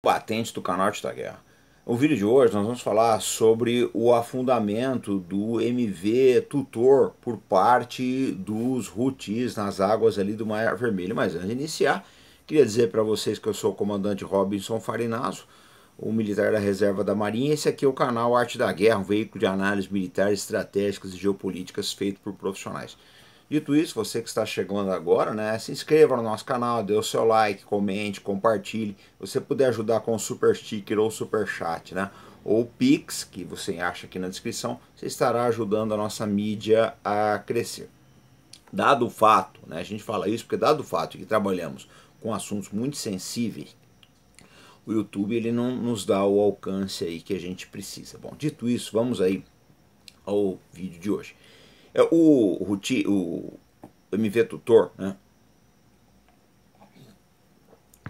combatentes do canal de guerra. No vídeo de hoje nós vamos falar sobre o afundamento do MV Tutor por parte dos Houthis nas águas ali do Mar Vermelho. Mas antes de iniciar, queria dizer para vocês que eu sou o comandante Robinson Farinazo, o militar da reserva da Marinha. Esse aqui é o canal Arte da Guerra, um veículo de análises militares, estratégicas e geopolíticas feito por profissionais. Dito isso, você que está chegando agora, né, se inscreva no nosso canal, dê o seu like, comente, compartilhe. Você puder ajudar com o super sticker ou super chat, né? Ou Pix, que você acha aqui na descrição, você estará ajudando a nossa mídia a crescer. Dado o fato, né, a gente fala isso porque dado o fato que trabalhamos com assuntos muito sensíveis, o YouTube ele não nos dá o alcance aí que a gente precisa. Bom, dito isso, vamos aí ao vídeo de hoje. É, o, Ruti, o MV Tutor, né?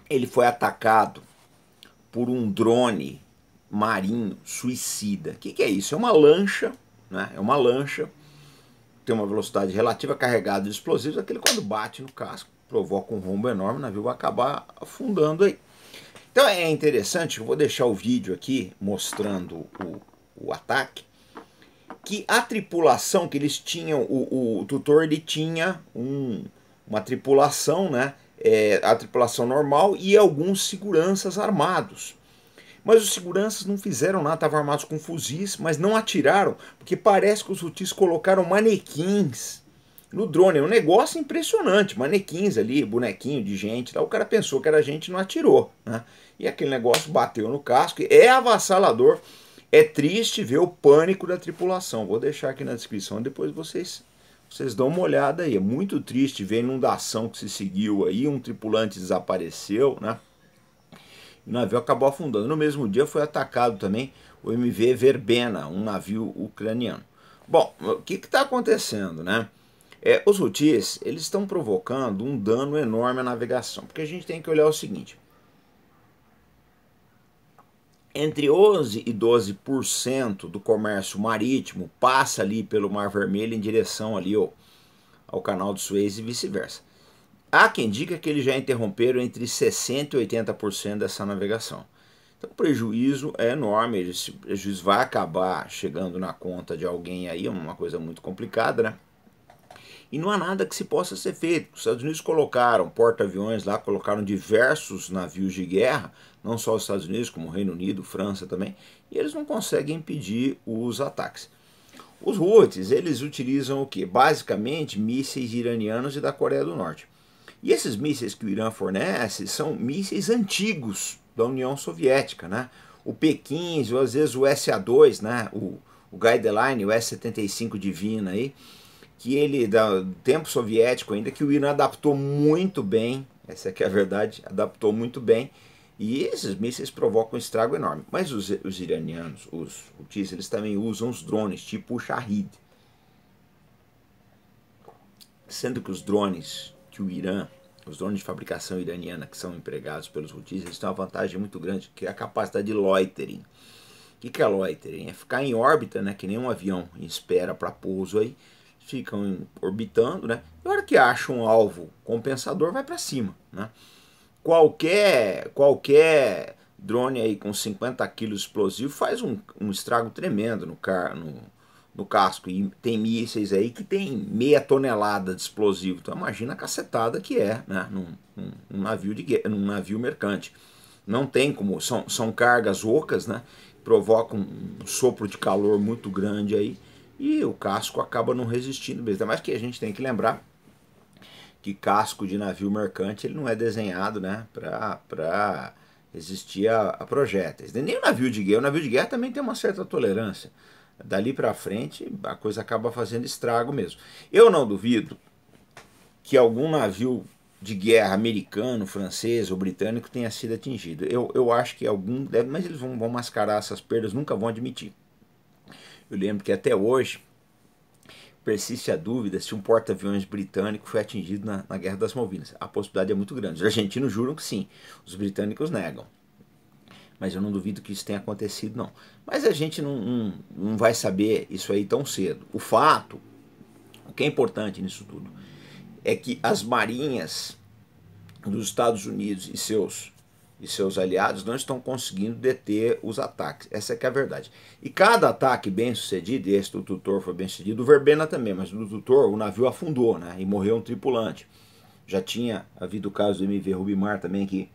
Ele foi atacado por um drone marinho suicida. O que, que, é isso? É uma lancha, né? É uma lancha, tem uma velocidade relativa, carregada de explosivos. Aquele quando bate no casco, provoca um rombo enorme, o navio vai acabar afundando aí. Então é interessante, eu vou deixar o vídeo aqui mostrando o, o ataque que a tripulação que eles tinham, o, o tutor ele tinha um, uma tripulação, né? É, a tripulação normal e alguns seguranças armados. Mas os seguranças não fizeram nada, estavam armados com fuzis, mas não atiraram, porque parece que os rutis colocaram manequins no drone. É um negócio impressionante. Manequins ali, bonequinho de gente. Tá? O cara pensou que era gente e não atirou. Né? E aquele negócio bateu no casco. É avassalador. É triste ver o pânico da tripulação. Vou deixar aqui na descrição, depois vocês vocês dão uma olhada aí. É muito triste ver a inundação que se seguiu aí, um tripulante desapareceu, né? O navio acabou afundando. No mesmo dia foi atacado também o MV Verbena, um navio ucraniano. Bom, o que está acontecendo, né? É, os rutis, eles estão provocando um dano enorme à navegação, porque a gente tem que olhar o seguinte entre 11% e 12% do comércio marítimo passa ali pelo Mar Vermelho em direção ali ao, ao canal de Suez e vice-versa. Há quem diga que eles já interromperam entre 60% e 80% dessa navegação. Então o prejuízo é enorme, esse prejuízo vai acabar chegando na conta de alguém aí, é uma coisa muito complicada, né? E não há nada que se possa ser feito. Os Estados Unidos colocaram porta-aviões lá, colocaram diversos navios de guerra, não só os Estados Unidos, como o Reino Unido, França também, e eles não conseguem impedir os ataques. Os Houthis, eles utilizam o que? Basicamente mísseis iranianos e da Coreia do Norte. E esses mísseis que o Irã fornece são mísseis antigos da União Soviética, né? O P-15, ou às vezes o SA-2, né? O, o Guideline, o S-75 Divina aí, que ele, do tempo soviético ainda, que o Irã adaptou muito bem, essa é, é a verdade, adaptou muito bem, e esses mísseis provocam um estrago enorme. Mas os, os iranianos, os hutis, eles também usam os drones, tipo o Shahid. Sendo que os drones que o Irã, os drones de fabricação iraniana que são empregados pelos hutis, eles têm uma vantagem muito grande, que é a capacidade de loitering. O que, que é loitering? É ficar em órbita, né, que nem um avião, espera para pouso aí, ficam orbitando, né? E a hora que acha um alvo compensador, vai para cima, né? Qualquer, qualquer drone aí com 50 quilos explosivo faz um, um estrago tremendo no, car no, no casco. E tem mísseis aí que tem meia tonelada de explosivo. Então imagina a cacetada que é, né? Num, num, num navio, de guerra, num navio mercante. Não tem como, são, são cargas ocas, né? Provoca um sopro de calor muito grande aí e o casco acaba não resistindo mesmo. Mas que a gente tem que lembrar que casco de navio mercante ele não é desenhado né, para resistir a, a projéteis. Nem o navio de guerra, o navio de guerra também tem uma certa tolerância. Dali para frente a coisa acaba fazendo estrago mesmo. Eu não duvido que algum navio de guerra americano, francês ou britânico tenha sido atingido. Eu, eu acho que algum deve, mas eles vão, vão mascarar essas perdas, nunca vão admitir. Eu lembro que até hoje persiste a dúvida se um porta-aviões britânico foi atingido na, na Guerra das Malvinas. A possibilidade é muito grande. Os argentinos juram que sim, os britânicos negam. Mas eu não duvido que isso tenha acontecido, não. Mas a gente não, não, não vai saber isso aí tão cedo. O fato, o que é importante nisso tudo, é que as marinhas dos Estados Unidos e seus e seus aliados não estão conseguindo deter os ataques. Essa é que é a verdade. E cada ataque bem sucedido, e esse do Tutor foi bem sucedido, o Verbena também, mas do Tutor o navio afundou né, e morreu um tripulante. Já tinha havido o caso do MV Rubimar também que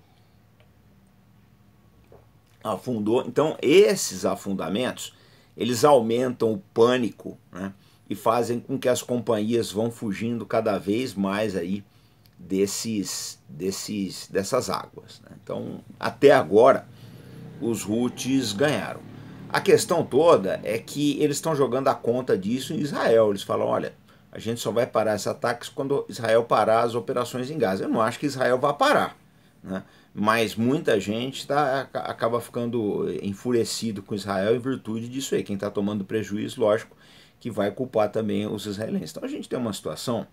afundou. Então esses afundamentos, eles aumentam o pânico né, e fazem com que as companhias vão fugindo cada vez mais aí desses, desses, dessas águas. Né? Então, até agora, os Houthis ganharam. A questão toda é que eles estão jogando a conta disso em Israel. Eles falam: olha, a gente só vai parar esses ataques quando Israel parar as operações em Gaza. Eu não acho que Israel vá parar, né? mas muita gente tá, acaba ficando enfurecido com Israel em virtude disso aí. Quem está tomando prejuízo, lógico, que vai culpar também os israelenses. Então a gente tem uma situação.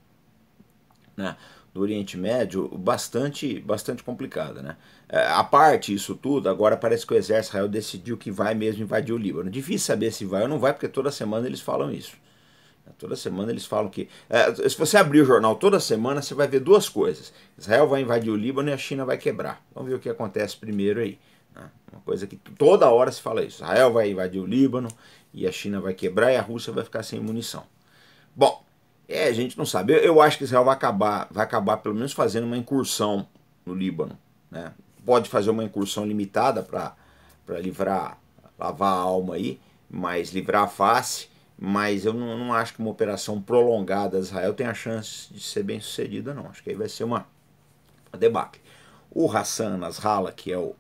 Né? no Oriente Médio bastante, bastante complicada. Né? É, a parte isso tudo, agora parece que o exército israel decidiu que vai mesmo invadir o Líbano. Difícil saber se vai ou não vai, porque toda semana eles falam isso. É, toda semana eles falam que. É, se você abrir o jornal toda semana, você vai ver duas coisas: Israel vai invadir o Líbano e a China vai quebrar. Vamos ver o que acontece primeiro aí. Né? Uma coisa que toda hora se fala isso: Israel vai invadir o Líbano e a China vai quebrar e a Rússia vai ficar sem munição. Bom, é, a gente não sabe. Eu, eu, acho que Israel vai acabar, vai acabar pelo menos fazendo uma incursão no Líbano. Né? Pode fazer uma incursão limitada para livrar, lavar a alma aí, mas livrar a face. Mas eu não, não acho que uma operação prolongada de Israel tenha chance de ser bem sucedida, não. Acho que aí vai ser uma, uma debacle. O Hassan Nasrallah, que é o,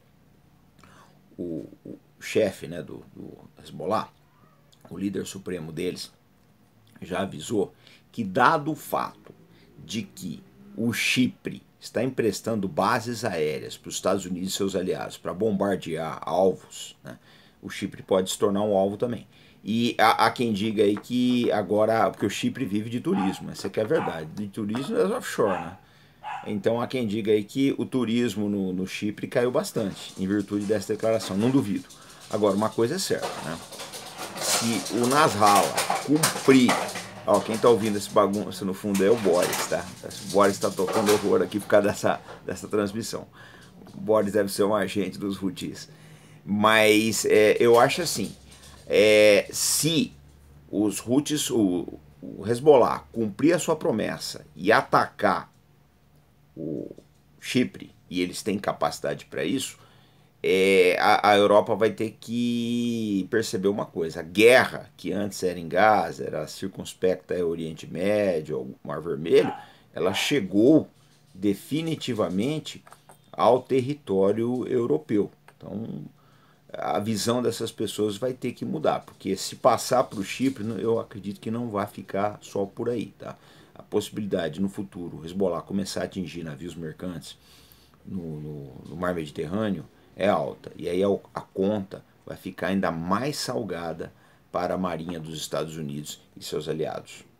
o, o chefe né, do, do Hezbollah, o líder supremo deles, já avisou que, dado o fato de que o Chipre está emprestando bases aéreas para os Estados Unidos e seus aliados para bombardear alvos, né, o Chipre pode se tornar um alvo também. E há, há, quem diga aí que agora, porque o Chipre vive de turismo, essa que é a verdade, de turismo é offshore, né? Então há quem diga aí que o turismo no, no Chipre caiu bastante, em virtude dessa declaração, não duvido. Agora, uma coisa é certa, né? Se o Nasrallah cumprir. Ó, quem tá ouvindo esse bagunço no fundo é o Boris, tá? O Boris tá tocando horror aqui por causa dessa, dessa transmissão. O Boris deve ser um agente dos Rutis. Mas é, eu acho assim, é, se os Rutis, o, o Hezbollah cumprir a sua promessa e atacar o Chipre, e eles têm capacidade para isso, é, a, a, Europa vai ter que perceber uma coisa: a guerra, que antes era em Gaza, era circunspecta ao Oriente Médio, ao Mar Vermelho, ela chegou definitivamente ao território europeu. Então a visão dessas pessoas vai ter que mudar, porque se passar para o Chipre, eu acredito que não vai ficar só por aí. Tá? A possibilidade no futuro o Hezbollah começar a atingir navios mercantes no, no, no Mar Mediterrâneo é alta. E aí a conta vai ficar ainda mais salgada para a Marinha dos Estados Unidos e seus aliados.